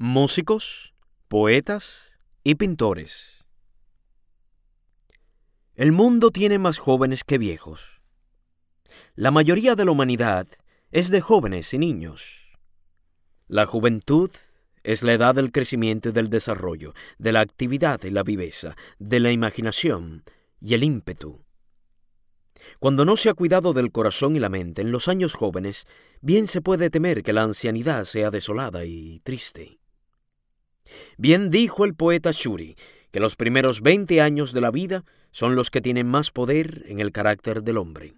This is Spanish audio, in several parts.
músicos, poetas y pintores. El mundo tiene más jóvenes que viejos. La mayoría de la humanidad es de jóvenes y niños. La juventud es la edad del crecimiento y del desarrollo, de la actividad y la viveza, de la imaginación y el ímpetu. Cuando no se ha cuidado del corazón y la mente en los años jóvenes, bien se puede temer que la ancianidad sea desolada y triste. Bien dijo el poeta Shuri que los primeros 20 años de la vida son los que tienen más poder en el carácter del hombre.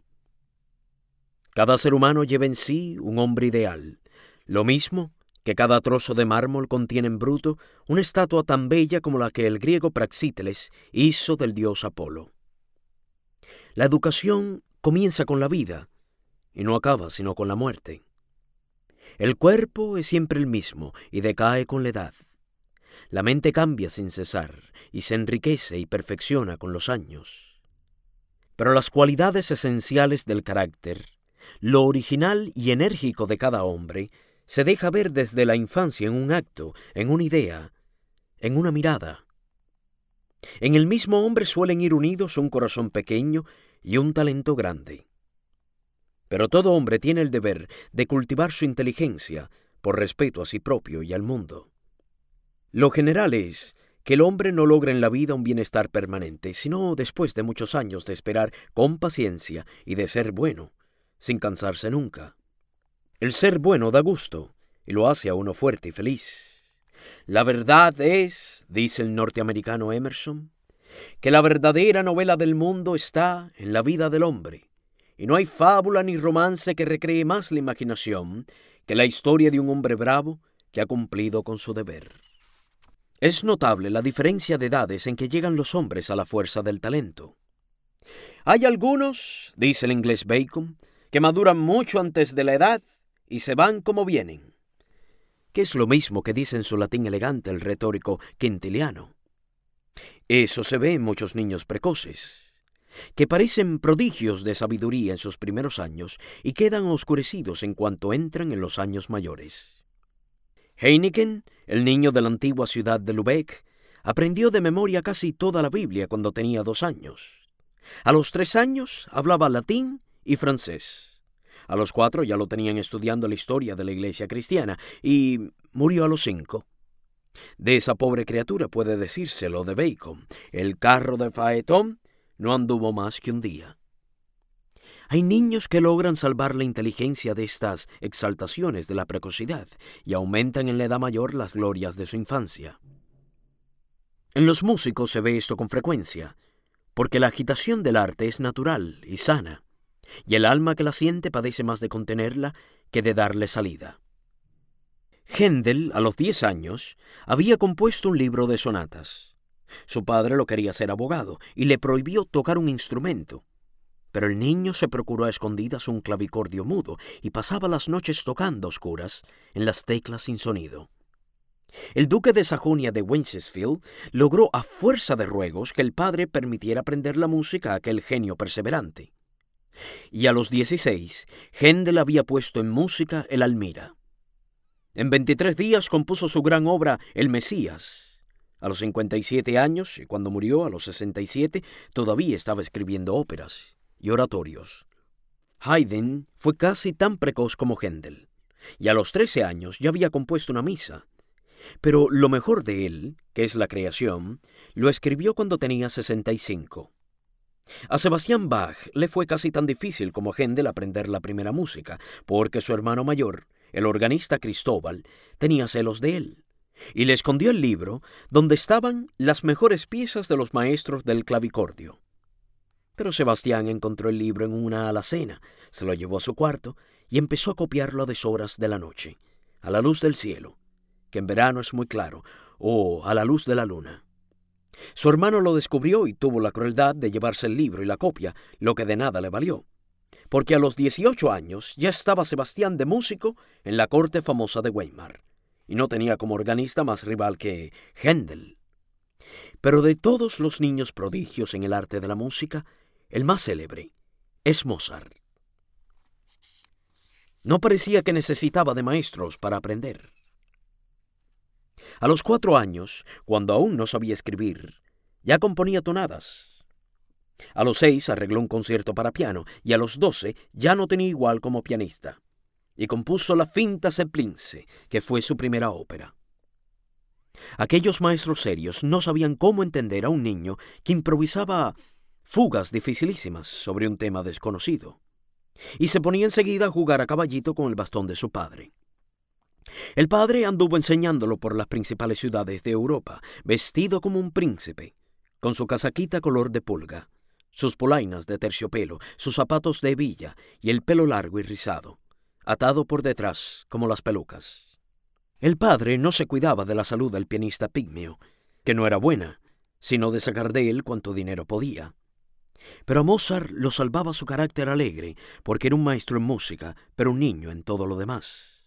Cada ser humano lleva en sí un hombre ideal, lo mismo que cada trozo de mármol contiene en bruto una estatua tan bella como la que el griego Praxíteles hizo del dios Apolo. La educación comienza con la vida y no acaba sino con la muerte. El cuerpo es siempre el mismo y decae con la edad. La mente cambia sin cesar y se enriquece y perfecciona con los años. Pero las cualidades esenciales del carácter, lo original y enérgico de cada hombre, se deja ver desde la infancia en un acto, en una idea, en una mirada. En el mismo hombre suelen ir unidos un corazón pequeño y un talento grande. Pero todo hombre tiene el deber de cultivar su inteligencia por respeto a sí propio y al mundo. Lo general es que el hombre no logra en la vida un bienestar permanente, sino después de muchos años de esperar con paciencia y de ser bueno, sin cansarse nunca. El ser bueno da gusto y lo hace a uno fuerte y feliz. La verdad es, dice el norteamericano Emerson, que la verdadera novela del mundo está en la vida del hombre, y no hay fábula ni romance que recree más la imaginación que la historia de un hombre bravo que ha cumplido con su deber. Es notable la diferencia de edades en que llegan los hombres a la fuerza del talento. Hay algunos, dice el inglés Bacon, que maduran mucho antes de la edad y se van como vienen, que es lo mismo que dice en su latín elegante el retórico quintiliano. Eso se ve en muchos niños precoces, que parecen prodigios de sabiduría en sus primeros años y quedan oscurecidos en cuanto entran en los años mayores. Heineken, el niño de la antigua ciudad de Lubeck, aprendió de memoria casi toda la Biblia cuando tenía dos años. A los tres años hablaba latín y francés. A los cuatro ya lo tenían estudiando la historia de la iglesia cristiana y murió a los cinco. De esa pobre criatura puede decírselo de Bacon. El carro de Faetón no anduvo más que un día. Hay niños que logran salvar la inteligencia de estas exaltaciones de la precocidad y aumentan en la edad mayor las glorias de su infancia. En los músicos se ve esto con frecuencia, porque la agitación del arte es natural y sana, y el alma que la siente padece más de contenerla que de darle salida. Händel, a los 10 años, había compuesto un libro de sonatas. Su padre lo quería ser abogado y le prohibió tocar un instrumento, pero el niño se procuró a escondidas un clavicordio mudo y pasaba las noches tocando oscuras en las teclas sin sonido. El duque de Sajonia de Wencesfield logró a fuerza de ruegos que el padre permitiera aprender la música a aquel genio perseverante. Y a los 16, Händel había puesto en música el Almira. En 23 días compuso su gran obra El Mesías. A los 57 años, y cuando murió a los 67, todavía estaba escribiendo óperas y oratorios. Haydn fue casi tan precoz como Händel, y a los 13 años ya había compuesto una misa. Pero lo mejor de él, que es la creación, lo escribió cuando tenía 65. A Sebastián Bach le fue casi tan difícil como a aprender la primera música, porque su hermano mayor, el organista Cristóbal, tenía celos de él, y le escondió el libro donde estaban las mejores piezas de los maestros del clavicordio. Pero Sebastián encontró el libro en una alacena, se lo llevó a su cuarto y empezó a copiarlo a deshoras de la noche, a la luz del cielo, que en verano es muy claro, o oh, a la luz de la luna. Su hermano lo descubrió y tuvo la crueldad de llevarse el libro y la copia, lo que de nada le valió, porque a los 18 años ya estaba Sebastián de músico en la corte famosa de Weimar, y no tenía como organista más rival que Händel. Pero de todos los niños prodigios en el arte de la música, el más célebre es Mozart. No parecía que necesitaba de maestros para aprender. A los cuatro años, cuando aún no sabía escribir, ya componía tonadas. A los seis arregló un concierto para piano y a los doce ya no tenía igual como pianista y compuso la Finta Seplince, que fue su primera ópera. Aquellos maestros serios no sabían cómo entender a un niño que improvisaba fugas dificilísimas sobre un tema desconocido, y se ponía enseguida a jugar a caballito con el bastón de su padre. El padre anduvo enseñándolo por las principales ciudades de Europa, vestido como un príncipe, con su casaquita color de pulga, sus polainas de terciopelo, sus zapatos de hebilla y el pelo largo y rizado, atado por detrás como las pelucas. El padre no se cuidaba de la salud del pianista pigmeo, que no era buena, sino de sacar de él cuanto dinero podía. Pero a Mozart lo salvaba su carácter alegre, porque era un maestro en música, pero un niño en todo lo demás.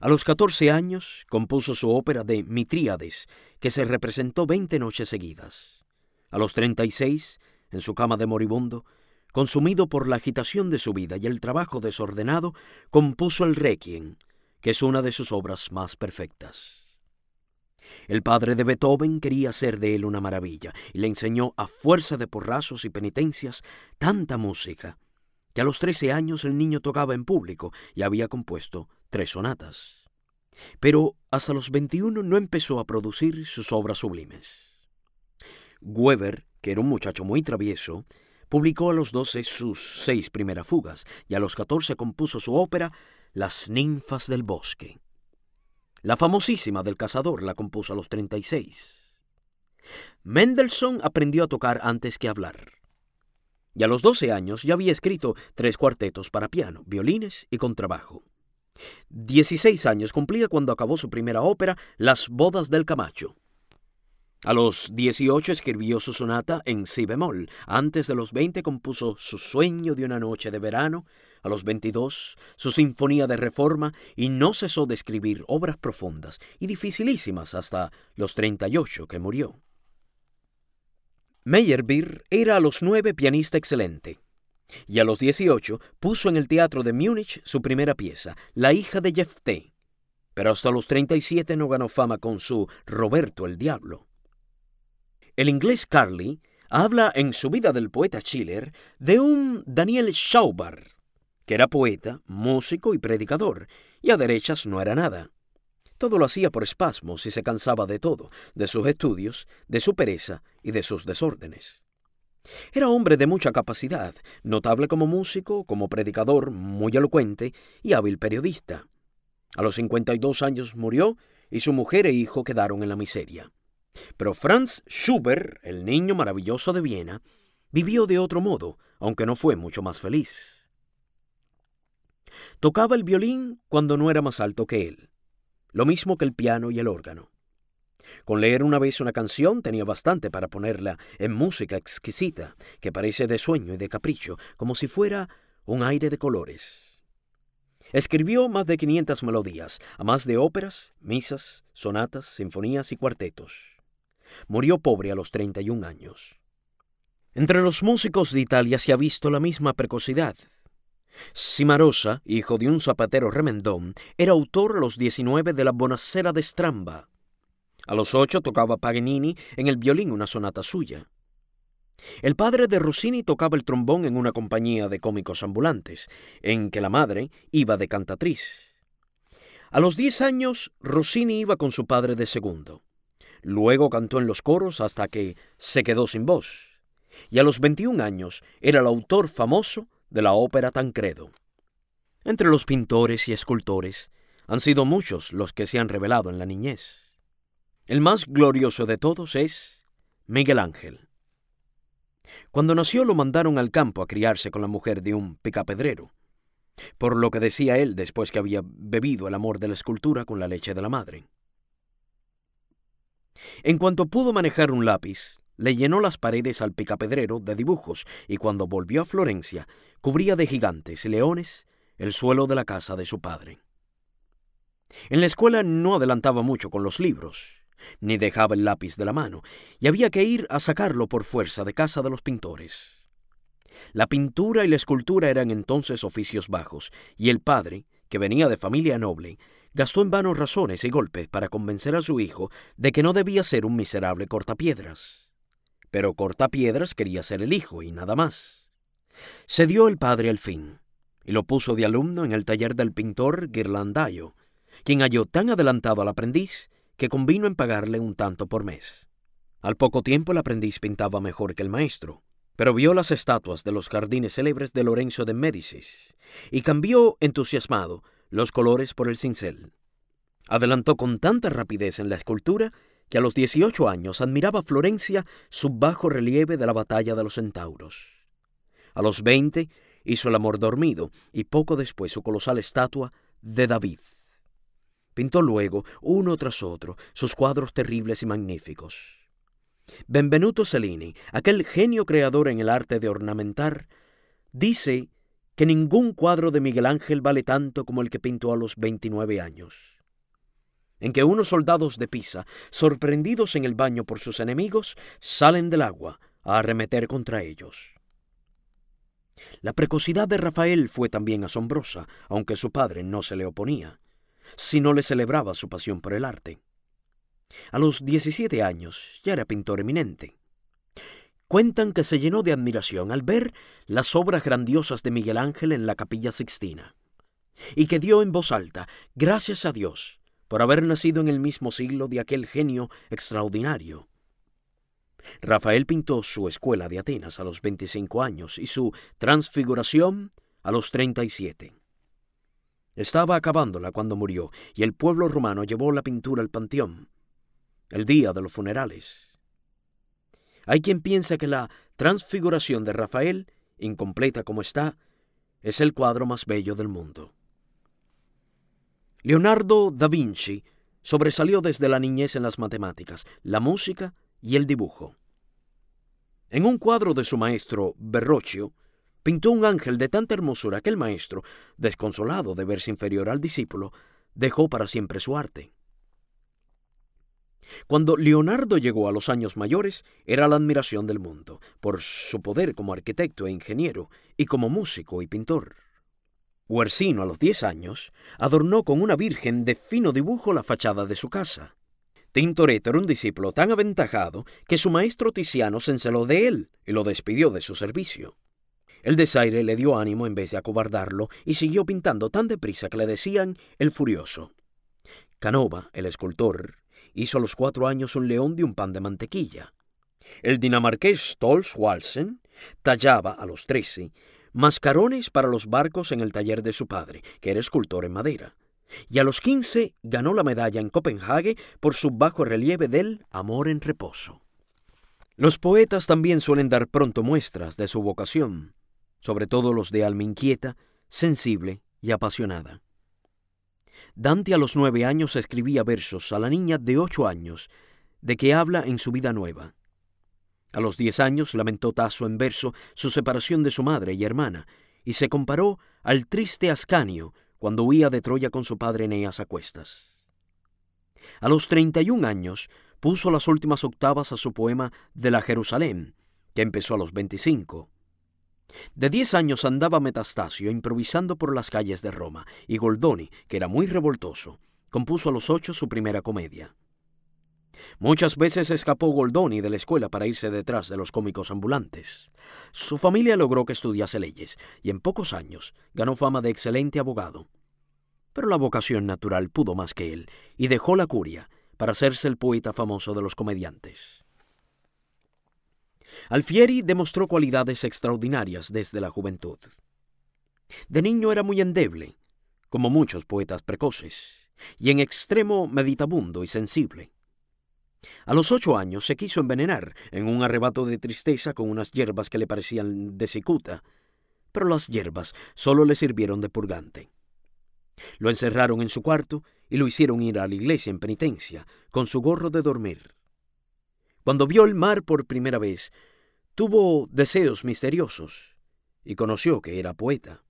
A los 14 años compuso su ópera de Mitríades, que se representó 20 noches seguidas. A los 36, en su cama de moribundo, consumido por la agitación de su vida y el trabajo desordenado, compuso el Requiem, que es una de sus obras más perfectas. El padre de Beethoven quería hacer de él una maravilla y le enseñó a fuerza de porrazos y penitencias tanta música que a los 13 años el niño tocaba en público y había compuesto tres sonatas. Pero hasta los 21 no empezó a producir sus obras sublimes. Weber, que era un muchacho muy travieso, publicó a los doce sus seis primeras fugas y a los 14 compuso su ópera Las ninfas del bosque. La famosísima del cazador la compuso a los 36. Mendelssohn aprendió a tocar antes que hablar. Y a los 12 años ya había escrito tres cuartetos para piano, violines y contrabajo. 16 años cumplía cuando acabó su primera ópera, Las bodas del Camacho. A los 18 escribió su sonata en si bemol. Antes de los 20 compuso Su sueño de una noche de verano, a los 22, su Sinfonía de Reforma y no cesó de escribir obras profundas y dificilísimas hasta los 38 que murió. Meyerbeer era a los nueve pianista excelente y a los 18 puso en el Teatro de Múnich su primera pieza, La hija de Jefté, pero hasta los 37 no ganó fama con su Roberto el Diablo. El inglés Carly habla en su vida del poeta Schiller de un Daniel Schaubar, que era poeta, músico y predicador, y a derechas no era nada. Todo lo hacía por espasmos y se cansaba de todo, de sus estudios, de su pereza y de sus desórdenes. Era hombre de mucha capacidad, notable como músico, como predicador, muy elocuente y hábil periodista. A los 52 años murió y su mujer e hijo quedaron en la miseria. Pero Franz Schubert, el niño maravilloso de Viena, vivió de otro modo, aunque no fue mucho más feliz. Tocaba el violín cuando no era más alto que él, lo mismo que el piano y el órgano. Con leer una vez una canción tenía bastante para ponerla en música exquisita, que parece de sueño y de capricho, como si fuera un aire de colores. Escribió más de 500 melodías, a más de óperas, misas, sonatas, sinfonías y cuartetos. Murió pobre a los 31 años. Entre los músicos de Italia se ha visto la misma precocidad Cimarosa, hijo de un zapatero remendón, era autor a los 19 de la Bonacera de Stramba. A los 8 tocaba Paganini en el violín una sonata suya. El padre de Rossini tocaba el trombón en una compañía de cómicos ambulantes, en que la madre iba de cantatriz. A los 10 años, Rossini iba con su padre de segundo. Luego cantó en los coros hasta que se quedó sin voz. Y a los 21 años era el autor famoso de la ópera Tancredo. Entre los pintores y escultores han sido muchos los que se han revelado en la niñez. El más glorioso de todos es Miguel Ángel. Cuando nació lo mandaron al campo a criarse con la mujer de un picapedrero, por lo que decía él después que había bebido el amor de la escultura con la leche de la madre. En cuanto pudo manejar un lápiz, le llenó las paredes al picapedrero de dibujos y cuando volvió a Florencia cubría de gigantes y leones el suelo de la casa de su padre. En la escuela no adelantaba mucho con los libros, ni dejaba el lápiz de la mano, y había que ir a sacarlo por fuerza de casa de los pintores. La pintura y la escultura eran entonces oficios bajos, y el padre, que venía de familia noble, gastó en vano razones y golpes para convencer a su hijo de que no debía ser un miserable cortapiedras pero Cortapiedras quería ser el hijo y nada más. Se dio el padre al fin, y lo puso de alumno en el taller del pintor Guirlandayo, quien halló tan adelantado al aprendiz que convino en pagarle un tanto por mes. Al poco tiempo el aprendiz pintaba mejor que el maestro, pero vio las estatuas de los jardines célebres de Lorenzo de Médicis y cambió entusiasmado los colores por el cincel. Adelantó con tanta rapidez en la escultura que a los 18 años admiraba Florencia su bajo relieve de la batalla de los centauros. A los 20 hizo el amor dormido y poco después su colosal estatua de David. Pintó luego, uno tras otro, sus cuadros terribles y magníficos. Benvenuto Cellini, aquel genio creador en el arte de ornamentar, dice que ningún cuadro de Miguel Ángel vale tanto como el que pintó a los 29 años en que unos soldados de Pisa, sorprendidos en el baño por sus enemigos, salen del agua a arremeter contra ellos. La precocidad de Rafael fue también asombrosa, aunque su padre no se le oponía, sino le celebraba su pasión por el arte. A los 17 años ya era pintor eminente. Cuentan que se llenó de admiración al ver las obras grandiosas de Miguel Ángel en la capilla sixtina, y que dio en voz alta, gracias a Dios, por haber nacido en el mismo siglo de aquel genio extraordinario. Rafael pintó su escuela de Atenas a los 25 años y su transfiguración a los 37. Estaba acabándola cuando murió y el pueblo romano llevó la pintura al panteón, el día de los funerales. Hay quien piensa que la transfiguración de Rafael, incompleta como está, es el cuadro más bello del mundo. Leonardo da Vinci sobresalió desde la niñez en las matemáticas, la música y el dibujo. En un cuadro de su maestro, Berroccio, pintó un ángel de tanta hermosura que el maestro, desconsolado de verse inferior al discípulo, dejó para siempre su arte. Cuando Leonardo llegó a los años mayores, era la admiración del mundo, por su poder como arquitecto e ingeniero, y como músico y pintor. Huercino, a los 10 años, adornó con una virgen de fino dibujo la fachada de su casa. Tintoretto era un discípulo tan aventajado que su maestro Tiziano se enceló de él y lo despidió de su servicio. El desaire le dio ánimo en vez de acobardarlo y siguió pintando tan deprisa que le decían el furioso. Canova, el escultor, hizo a los cuatro años un león de un pan de mantequilla. El dinamarqués Tols Walsen tallaba a los trece mascarones para los barcos en el taller de su padre, que era escultor en madera. Y a los 15 ganó la medalla en Copenhague por su bajo relieve del Amor en Reposo. Los poetas también suelen dar pronto muestras de su vocación, sobre todo los de alma inquieta, sensible y apasionada. Dante a los nueve años escribía versos a la niña de ocho años, de que habla en su vida nueva. A los diez años lamentó Tasso en verso su separación de su madre y hermana, y se comparó al triste Ascanio cuando huía de Troya con su padre Eneas a cuestas. A los un años puso las últimas octavas a su poema De la Jerusalén, que empezó a los veinticinco. De diez años andaba Metastasio improvisando por las calles de Roma, y Goldoni, que era muy revoltoso, compuso a los ocho su primera comedia. Muchas veces escapó Goldoni de la escuela para irse detrás de los cómicos ambulantes. Su familia logró que estudiase leyes y en pocos años ganó fama de excelente abogado. Pero la vocación natural pudo más que él y dejó la curia para hacerse el poeta famoso de los comediantes. Alfieri demostró cualidades extraordinarias desde la juventud. De niño era muy endeble, como muchos poetas precoces, y en extremo meditabundo y sensible. A los ocho años se quiso envenenar en un arrebato de tristeza con unas hierbas que le parecían de cicuta, pero las hierbas solo le sirvieron de purgante. Lo encerraron en su cuarto y lo hicieron ir a la iglesia en penitencia, con su gorro de dormir. Cuando vio el mar por primera vez, tuvo deseos misteriosos y conoció que era poeta.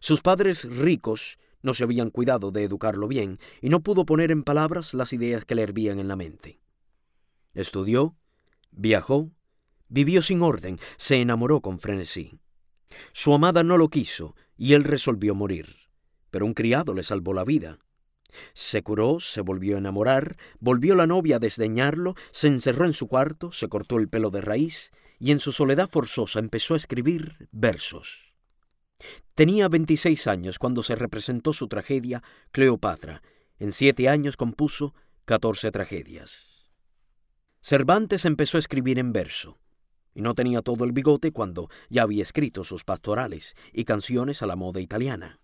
Sus padres ricos no se habían cuidado de educarlo bien y no pudo poner en palabras las ideas que le hervían en la mente. Estudió, viajó, vivió sin orden, se enamoró con frenesí. Su amada no lo quiso y él resolvió morir, pero un criado le salvó la vida. Se curó, se volvió a enamorar, volvió la novia a desdeñarlo, se encerró en su cuarto, se cortó el pelo de raíz y en su soledad forzosa empezó a escribir versos. Tenía 26 años cuando se representó su tragedia Cleopatra. En siete años compuso 14 tragedias. Cervantes empezó a escribir en verso, y no tenía todo el bigote cuando ya había escrito sus pastorales y canciones a la moda italiana.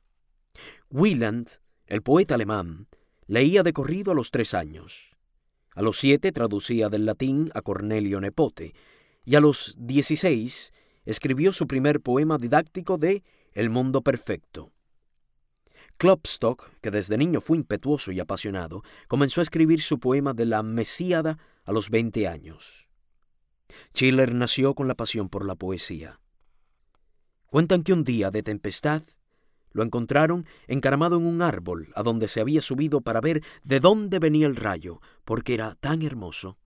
Wieland, el poeta alemán, leía de corrido a los tres años. A los siete traducía del latín a Cornelio Nepote, y a los dieciséis escribió su primer poema didáctico de el mundo perfecto. Klopstock, que desde niño fue impetuoso y apasionado, comenzó a escribir su poema de la Mesíada a los 20 años. Schiller nació con la pasión por la poesía. Cuentan que un día de tempestad lo encontraron encaramado en un árbol a donde se había subido para ver de dónde venía el rayo, porque era tan hermoso.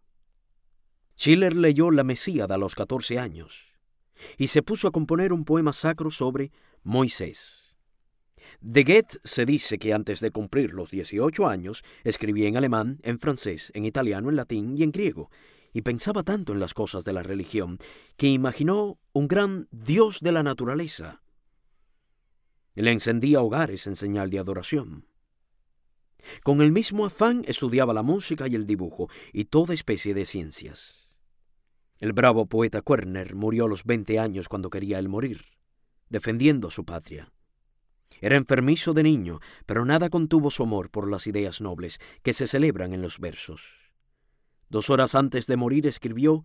Schiller leyó la Mesíada a los 14 años y se puso a componer un poema sacro sobre Moisés. De Goethe se dice que antes de cumplir los 18 años escribía en alemán, en francés, en italiano, en latín y en griego, y pensaba tanto en las cosas de la religión que imaginó un gran Dios de la naturaleza. Le encendía hogares en señal de adoración. Con el mismo afán estudiaba la música y el dibujo y toda especie de ciencias. El bravo poeta Körner murió a los 20 años cuando quería él morir defendiendo su patria. Era enfermizo de niño, pero nada contuvo su amor por las ideas nobles que se celebran en los versos. Dos horas antes de morir escribió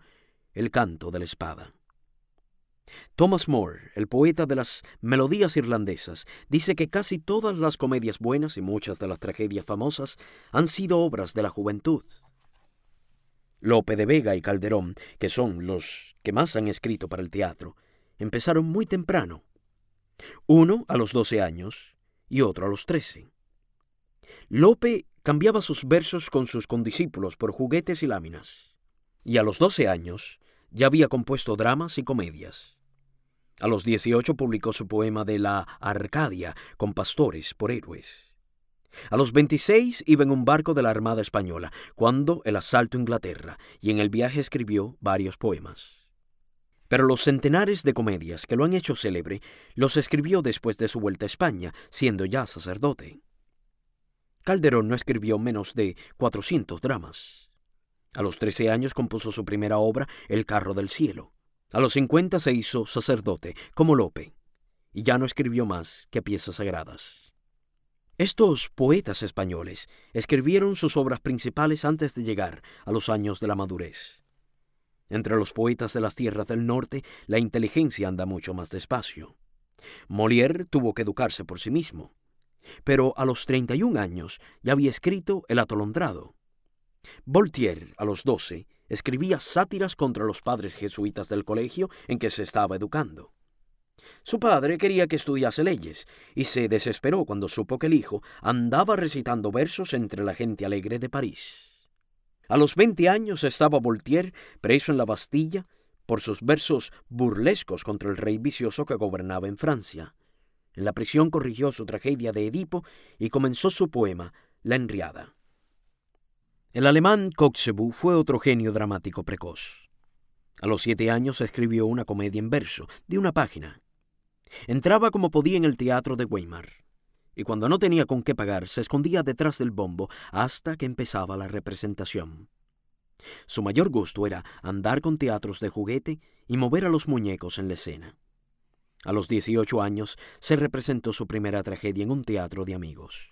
El canto de la espada. Thomas More, el poeta de las melodías irlandesas, dice que casi todas las comedias buenas y muchas de las tragedias famosas han sido obras de la juventud. Lope de Vega y Calderón, que son los que más han escrito para el teatro, empezaron muy temprano uno a los 12 años y otro a los 13. Lope cambiaba sus versos con sus condiscípulos por juguetes y láminas, y a los 12 años ya había compuesto dramas y comedias. A los 18 publicó su poema de la Arcadia con pastores por héroes. A los 26 iba en un barco de la Armada Española, cuando el asalto a Inglaterra, y en el viaje escribió varios poemas. Pero los centenares de comedias que lo han hecho célebre los escribió después de su vuelta a España, siendo ya sacerdote. Calderón no escribió menos de 400 dramas. A los 13 años compuso su primera obra, El carro del cielo. A los 50 se hizo sacerdote, como Lope, y ya no escribió más que piezas sagradas. Estos poetas españoles escribieron sus obras principales antes de llegar a los años de la madurez. Entre los poetas de las tierras del norte, la inteligencia anda mucho más despacio. Molière tuvo que educarse por sí mismo, pero a los 31 años ya había escrito El atolondrado. Voltaire, a los 12, escribía sátiras contra los padres jesuitas del colegio en que se estaba educando. Su padre quería que estudiase leyes, y se desesperó cuando supo que el hijo andaba recitando versos entre la gente alegre de París. A los 20 años estaba Voltaire preso en la Bastilla por sus versos burlescos contra el rey vicioso que gobernaba en Francia. En la prisión corrigió su tragedia de Edipo y comenzó su poema La Enriada. El alemán Kotzebue fue otro genio dramático precoz. A los siete años escribió una comedia en verso, de una página. Entraba como podía en el teatro de Weimar y cuando no tenía con qué pagar se escondía detrás del bombo hasta que empezaba la representación. Su mayor gusto era andar con teatros de juguete y mover a los muñecos en la escena. A los 18 años se representó su primera tragedia en un teatro de amigos.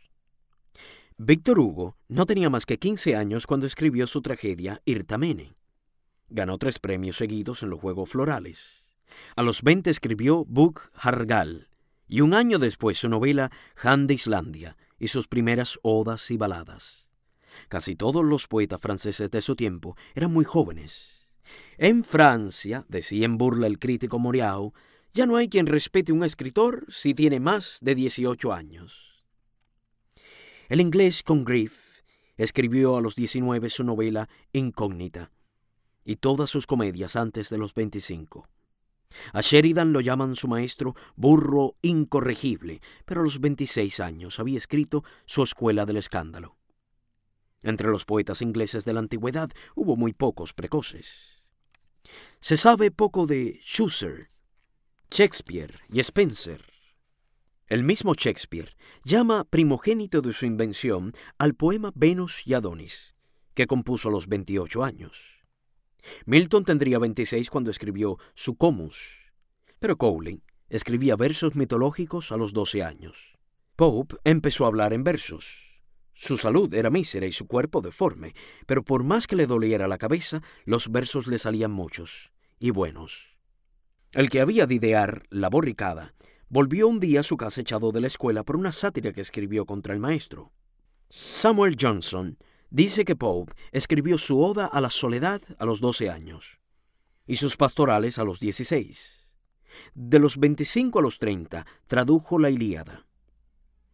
Víctor Hugo no tenía más que 15 años cuando escribió su tragedia Irtamene. Ganó tres premios seguidos en los Juegos Florales. A los 20 escribió Bug Hargal, y un año después su novela Han de Islandia y sus primeras odas y baladas. Casi todos los poetas franceses de su tiempo eran muy jóvenes. En Francia, decía en burla el crítico Moriau, ya no hay quien respete un escritor si tiene más de 18 años. El inglés Congreve escribió a los 19 su novela Incógnita y todas sus comedias antes de los 25. A Sheridan lo llaman su maestro burro incorregible, pero a los 26 años había escrito su Escuela del Escándalo. Entre los poetas ingleses de la antigüedad hubo muy pocos precoces. Se sabe poco de Schusser, Shakespeare y Spencer. El mismo Shakespeare llama primogénito de su invención al poema Venus y Adonis, que compuso a los 28 años. Milton tendría 26 cuando escribió su Comus, pero Cowley escribía versos mitológicos a los 12 años. Pope empezó a hablar en versos. Su salud era mísera y su cuerpo deforme, pero por más que le doliera la cabeza, los versos le salían muchos y buenos. El que había de idear la borricada volvió un día a su casa echado de la escuela por una sátira que escribió contra el maestro. Samuel Johnson Dice que Pope escribió su Oda a la Soledad a los 12 años y sus pastorales a los 16. De los 25 a los 30 tradujo la Ilíada.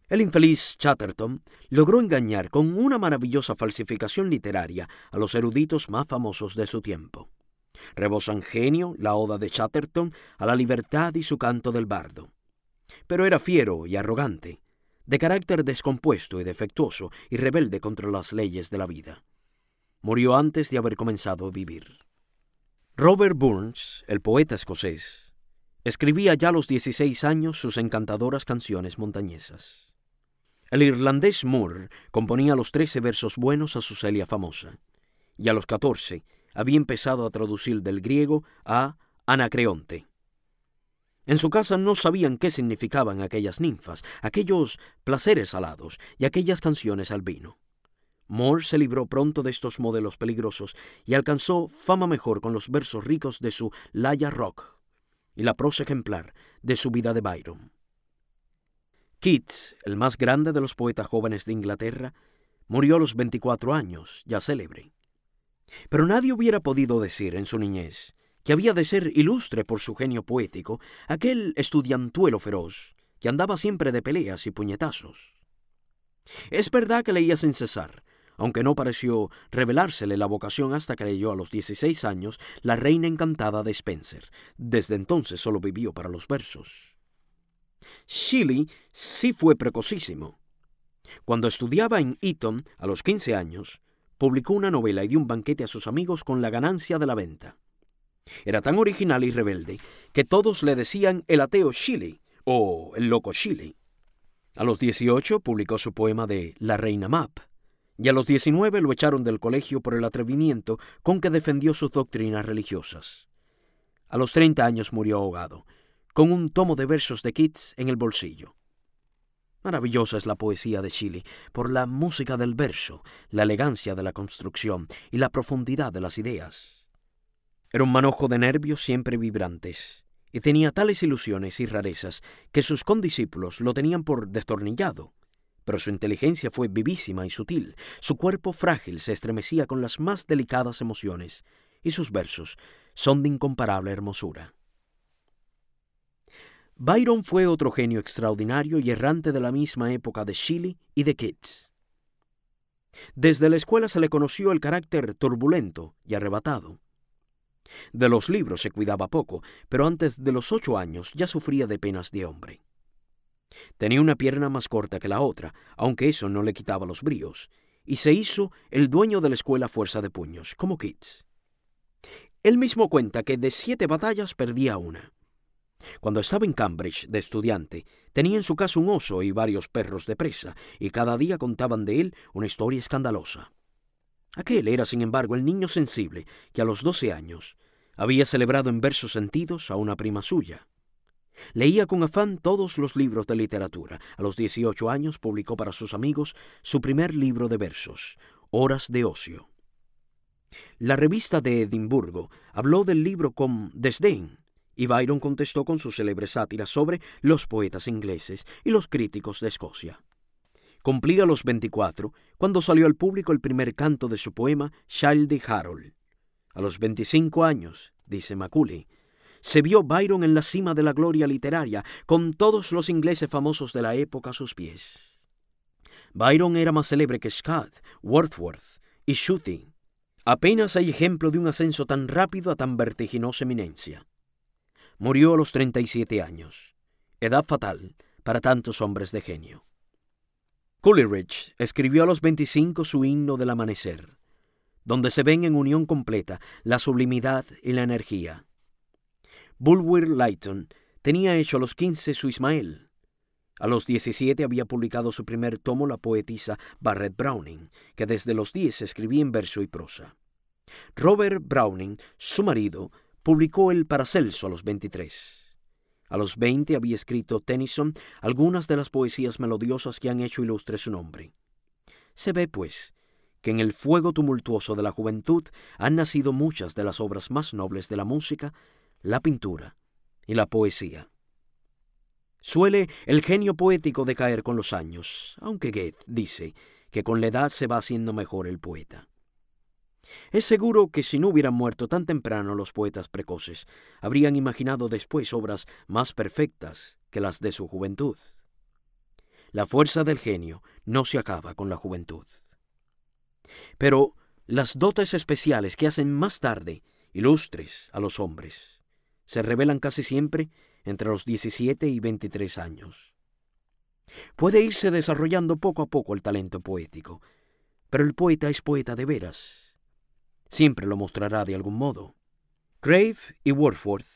El infeliz Chatterton logró engañar con una maravillosa falsificación literaria a los eruditos más famosos de su tiempo. Rebosan genio la Oda de Chatterton a la libertad y su canto del bardo. Pero era fiero y arrogante, de carácter descompuesto y defectuoso y rebelde contra las leyes de la vida. Murió antes de haber comenzado a vivir. Robert Burns, el poeta escocés, escribía ya a los 16 años sus encantadoras canciones montañesas. El irlandés Moore componía los 13 versos buenos a su Celia famosa, y a los 14 había empezado a traducir del griego a Anacreonte. En su casa no sabían qué significaban aquellas ninfas, aquellos placeres alados y aquellas canciones al vino. Moore se libró pronto de estos modelos peligrosos y alcanzó fama mejor con los versos ricos de su Laia Rock y la prosa ejemplar de su vida de Byron. Keats, el más grande de los poetas jóvenes de Inglaterra, murió a los 24 años, ya célebre. Pero nadie hubiera podido decir en su niñez, que había de ser ilustre por su genio poético, aquel estudiantuelo feroz, que andaba siempre de peleas y puñetazos. Es verdad que leía sin cesar, aunque no pareció revelársele la vocación hasta que leyó a los 16 años La Reina Encantada de Spencer. Desde entonces solo vivió para los versos. Shelley sí fue precocísimo. Cuando estudiaba en Eton, a los 15 años, publicó una novela y dio un banquete a sus amigos con la ganancia de la venta. Era tan original y rebelde que todos le decían el ateo Chile o el loco Chile. A los 18 publicó su poema de La Reina Map y a los 19 lo echaron del colegio por el atrevimiento con que defendió sus doctrinas religiosas. A los 30 años murió ahogado, con un tomo de versos de Keats en el bolsillo. Maravillosa es la poesía de Chile por la música del verso, la elegancia de la construcción y la profundidad de las ideas. Era un manojo de nervios siempre vibrantes, y tenía tales ilusiones y rarezas que sus condiscípulos lo tenían por destornillado. Pero su inteligencia fue vivísima y sutil, su cuerpo frágil se estremecía con las más delicadas emociones, y sus versos son de incomparable hermosura. Byron fue otro genio extraordinario y errante de la misma época de Shelley y de Keats. Desde la escuela se le conoció el carácter turbulento y arrebatado, de los libros se cuidaba poco, pero antes de los ocho años ya sufría de penas de hombre. Tenía una pierna más corta que la otra, aunque eso no le quitaba los bríos, y se hizo el dueño de la escuela Fuerza de Puños, como Kids. Él mismo cuenta que de siete batallas perdía una. Cuando estaba en Cambridge de estudiante, tenía en su casa un oso y varios perros de presa, y cada día contaban de él una historia escandalosa. Aquel era, sin embargo, el niño sensible que a los doce años había celebrado en versos sentidos a una prima suya. Leía con afán todos los libros de literatura. A los 18 años publicó para sus amigos su primer libro de versos, Horas de Ocio. La revista de Edimburgo habló del libro con desdén y Byron contestó con su célebre sátira sobre los poetas ingleses y los críticos de Escocia. Cumplía los 24 cuando salió al público el primer canto de su poema Shildy Harold. A los 25 años, dice Macaulay, se vio Byron en la cima de la gloria literaria, con todos los ingleses famosos de la época a sus pies. Byron era más célebre que Scott, Wordsworth y Shooting. Apenas hay ejemplo de un ascenso tan rápido a tan vertiginosa eminencia. Murió a los 37 años, edad fatal para tantos hombres de genio. Coleridge escribió a los 25 su himno del amanecer, donde se ven en unión completa la sublimidad y la energía. Bulwer Lytton tenía hecho a los 15 su Ismael. A los 17 había publicado su primer tomo la poetisa Barrett Browning, que desde los 10 escribía en verso y prosa. Robert Browning, su marido, publicó el Paracelso a los 23. A los 20 había escrito Tennyson algunas de las poesías melodiosas que han hecho ilustre su nombre. Se ve, pues, que en el fuego tumultuoso de la juventud han nacido muchas de las obras más nobles de la música, la pintura y la poesía. Suele el genio poético decaer con los años, aunque Goethe dice que con la edad se va haciendo mejor el poeta. Es seguro que si no hubieran muerto tan temprano los poetas precoces, habrían imaginado después obras más perfectas que las de su juventud. La fuerza del genio no se acaba con la juventud. Pero las dotes especiales que hacen más tarde ilustres a los hombres se revelan casi siempre entre los 17 y 23 años. Puede irse desarrollando poco a poco el talento poético, pero el poeta es poeta de veras Siempre lo mostrará de algún modo. Crave y Wordsworth,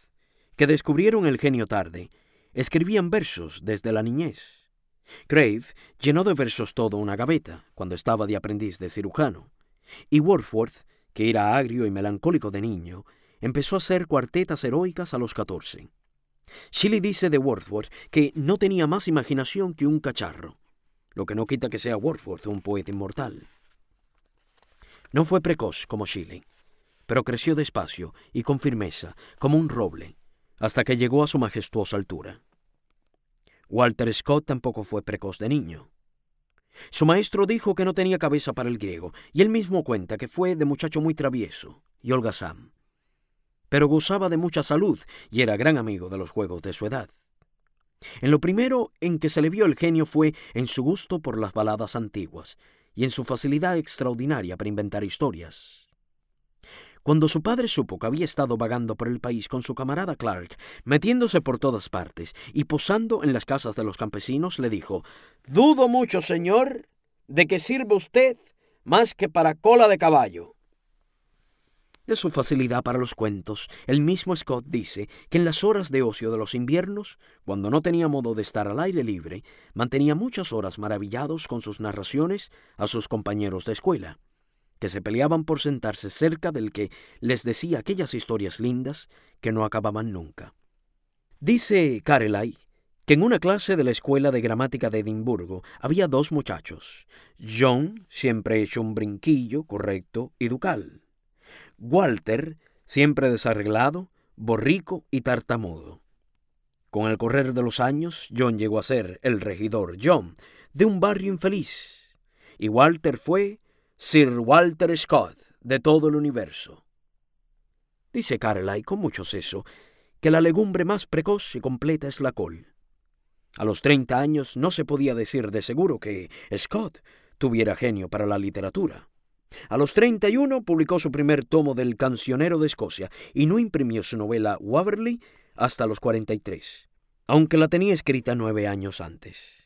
que descubrieron el genio tarde, escribían versos desde la niñez. Crave llenó de versos todo una gaveta cuando estaba de aprendiz de cirujano, y Wordsworth, que era agrio y melancólico de niño, empezó a hacer cuartetas heroicas a los catorce. Shelley dice de Wordsworth que no tenía más imaginación que un cacharro, lo que no quita que sea Wordsworth un poeta inmortal. No fue precoz como Schilling, pero creció despacio y con firmeza, como un roble, hasta que llegó a su majestuosa altura. Walter Scott tampoco fue precoz de niño. Su maestro dijo que no tenía cabeza para el griego, y él mismo cuenta que fue de muchacho muy travieso y holgazán. Pero gozaba de mucha salud y era gran amigo de los juegos de su edad. En lo primero en que se le vio el genio fue en su gusto por las baladas antiguas, y en su facilidad extraordinaria para inventar historias. Cuando su padre supo que había estado vagando por el país con su camarada Clark, metiéndose por todas partes y posando en las casas de los campesinos, le dijo, Dudo mucho, señor, de que sirva usted más que para cola de caballo de su facilidad para los cuentos, el mismo Scott dice que en las horas de ocio de los inviernos, cuando no tenía modo de estar al aire libre, mantenía muchas horas maravillados con sus narraciones a sus compañeros de escuela, que se peleaban por sentarse cerca del que les decía aquellas historias lindas que no acababan nunca. Dice Carelay que en una clase de la Escuela de Gramática de Edimburgo había dos muchachos, John, siempre hecho un brinquillo correcto y ducal, Walter, siempre desarreglado, borrico y tartamudo. Con el correr de los años, John llegó a ser el regidor John de un barrio infeliz, y Walter fue Sir Walter Scott de todo el universo. Dice Carlyle con mucho seso que la legumbre más precoz y completa es la col. A los 30 años no se podía decir de seguro que Scott tuviera genio para la literatura. A los 31 publicó su primer tomo del Cancionero de Escocia y no imprimió su novela Waverley hasta los 43, aunque la tenía escrita nueve años antes.